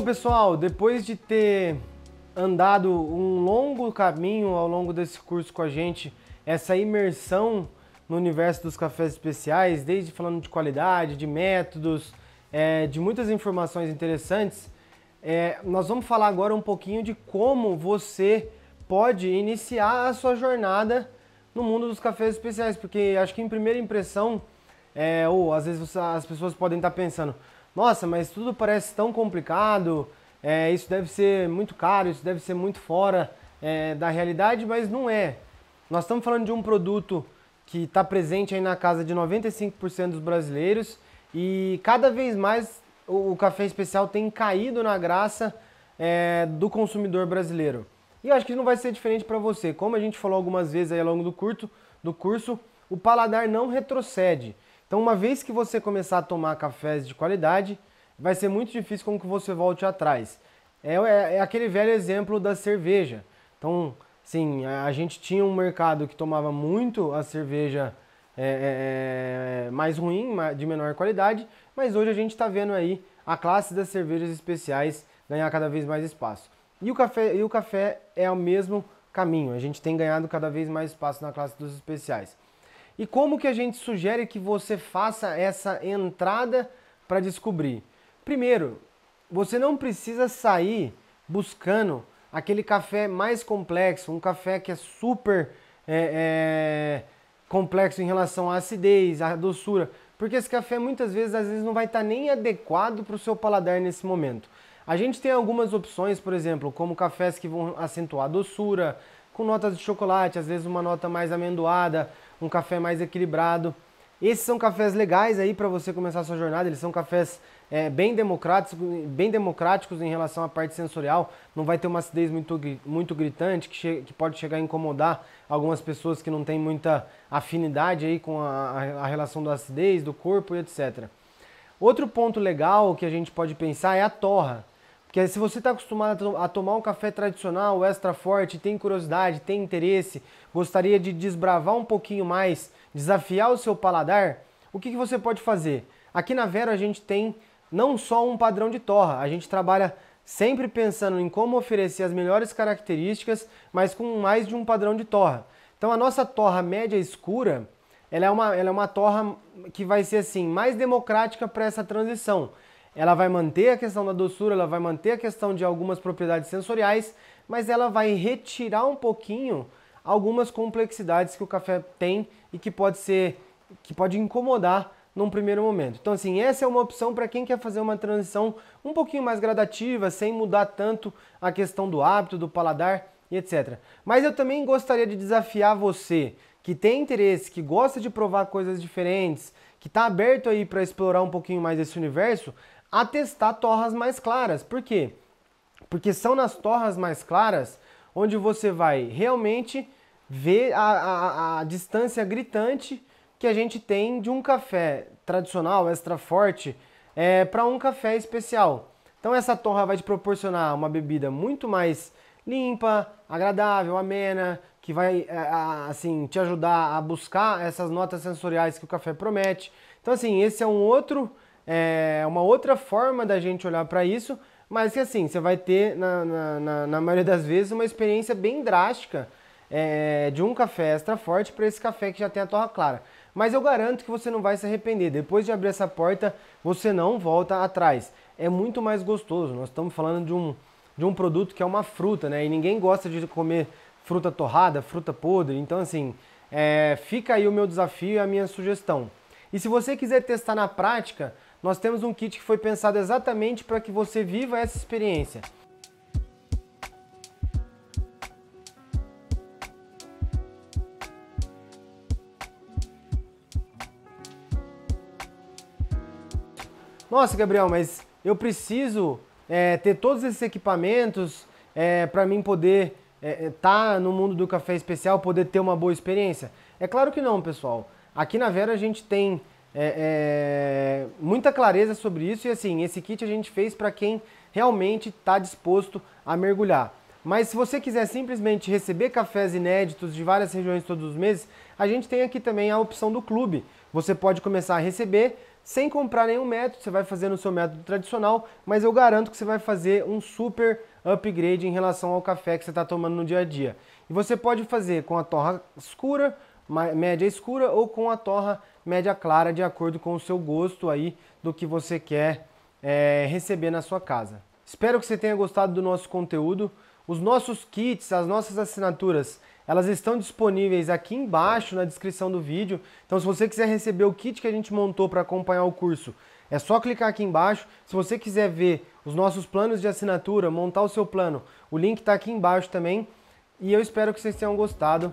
Bom, pessoal, depois de ter andado um longo caminho ao longo desse curso com a gente, essa imersão no universo dos cafés especiais, desde falando de qualidade, de métodos, é, de muitas informações interessantes, é, nós vamos falar agora um pouquinho de como você pode iniciar a sua jornada no mundo dos cafés especiais, porque acho que em primeira impressão é, ou às vezes as pessoas podem estar pensando, nossa, mas tudo parece tão complicado, é, isso deve ser muito caro, isso deve ser muito fora é, da realidade, mas não é. Nós estamos falando de um produto que está presente aí na casa de 95% dos brasileiros e cada vez mais o, o café especial tem caído na graça é, do consumidor brasileiro. E eu acho que não vai ser diferente para você. Como a gente falou algumas vezes aí ao longo do, curto, do curso, o paladar não retrocede. Então, uma vez que você começar a tomar cafés de qualidade, vai ser muito difícil como que você volte atrás. É, é, é aquele velho exemplo da cerveja. Então, sim, a gente tinha um mercado que tomava muito a cerveja é, é, é mais ruim, de menor qualidade, mas hoje a gente está vendo aí a classe das cervejas especiais ganhar cada vez mais espaço. E o café, e o café é o mesmo caminho. A gente tem ganhado cada vez mais espaço na classe dos especiais. E como que a gente sugere que você faça essa entrada para descobrir? Primeiro, você não precisa sair buscando aquele café mais complexo, um café que é super é, é, complexo em relação à acidez, à doçura, porque esse café muitas vezes às vezes não vai estar tá nem adequado para o seu paladar nesse momento. A gente tem algumas opções, por exemplo, como cafés que vão acentuar a doçura, com notas de chocolate, às vezes uma nota mais amendoada, um café mais equilibrado. Esses são cafés legais aí para você começar a sua jornada. Eles são cafés é, bem, democráticos, bem democráticos em relação à parte sensorial. Não vai ter uma acidez muito, muito gritante que, que pode chegar a incomodar algumas pessoas que não têm muita afinidade aí com a, a relação da acidez, do corpo e etc. Outro ponto legal que a gente pode pensar é a torra. Porque se você está acostumado a tomar um café tradicional, extra forte, tem curiosidade, tem interesse, gostaria de desbravar um pouquinho mais, desafiar o seu paladar, o que, que você pode fazer? Aqui na Vero a gente tem não só um padrão de torra, a gente trabalha sempre pensando em como oferecer as melhores características, mas com mais de um padrão de torra. Então a nossa torra média escura, ela é uma, ela é uma torra que vai ser assim mais democrática para essa transição. Ela vai manter a questão da doçura, ela vai manter a questão de algumas propriedades sensoriais, mas ela vai retirar um pouquinho algumas complexidades que o café tem e que pode ser que pode incomodar num primeiro momento. Então assim, essa é uma opção para quem quer fazer uma transição um pouquinho mais gradativa, sem mudar tanto a questão do hábito, do paladar e etc. Mas eu também gostaria de desafiar você que tem interesse, que gosta de provar coisas diferentes, que está aberto aí para explorar um pouquinho mais esse universo, a testar torras mais claras. Por quê? Porque são nas torras mais claras onde você vai realmente ver a, a, a distância gritante que a gente tem de um café tradicional, extra forte, é, para um café especial. Então essa torra vai te proporcionar uma bebida muito mais limpa, agradável, amena, que vai é, assim te ajudar a buscar essas notas sensoriais que o café promete. Então assim, esse é um outro é uma outra forma da gente olhar para isso, mas que assim, você vai ter, na, na, na, maioria das vezes, uma experiência bem drástica é, de um café extra forte para esse café que já tem a torra clara. Mas eu garanto que você não vai se arrepender. Depois de abrir essa porta, você não volta atrás. É muito mais gostoso. Nós estamos falando de um, de um produto que é uma fruta, né? E ninguém gosta de comer fruta torrada, fruta podre. Então, assim, é, fica aí o meu desafio e a minha sugestão. E se você quiser testar na prática, nós temos um kit que foi pensado exatamente para que você viva essa experiência. Nossa, Gabriel, mas eu preciso é, ter todos esses equipamentos é, para mim poder estar é, é, tá no mundo do café especial, poder ter uma boa experiência? É claro que não, pessoal. Aqui na Vera a gente tem é, é, muita clareza sobre isso e assim, esse kit a gente fez para quem realmente está disposto a mergulhar. Mas se você quiser simplesmente receber cafés inéditos de várias regiões todos os meses, a gente tem aqui também a opção do clube. Você pode começar a receber sem comprar nenhum método, você vai fazer no seu método tradicional, mas eu garanto que você vai fazer um super upgrade em relação ao café que você está tomando no dia a dia. E você pode fazer com a torra escura, média escura ou com a torra média clara, de acordo com o seu gosto aí do que você quer é, receber na sua casa. Espero que você tenha gostado do nosso conteúdo. Os nossos kits, as nossas assinaturas, elas estão disponíveis aqui embaixo na descrição do vídeo. Então, se você quiser receber o kit que a gente montou para acompanhar o curso, é só clicar aqui embaixo. Se você quiser ver os nossos planos de assinatura, montar o seu plano, o link está aqui embaixo também. E eu espero que vocês tenham gostado